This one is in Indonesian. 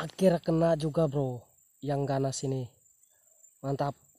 akhir kena juga bro yang ganas ini mantap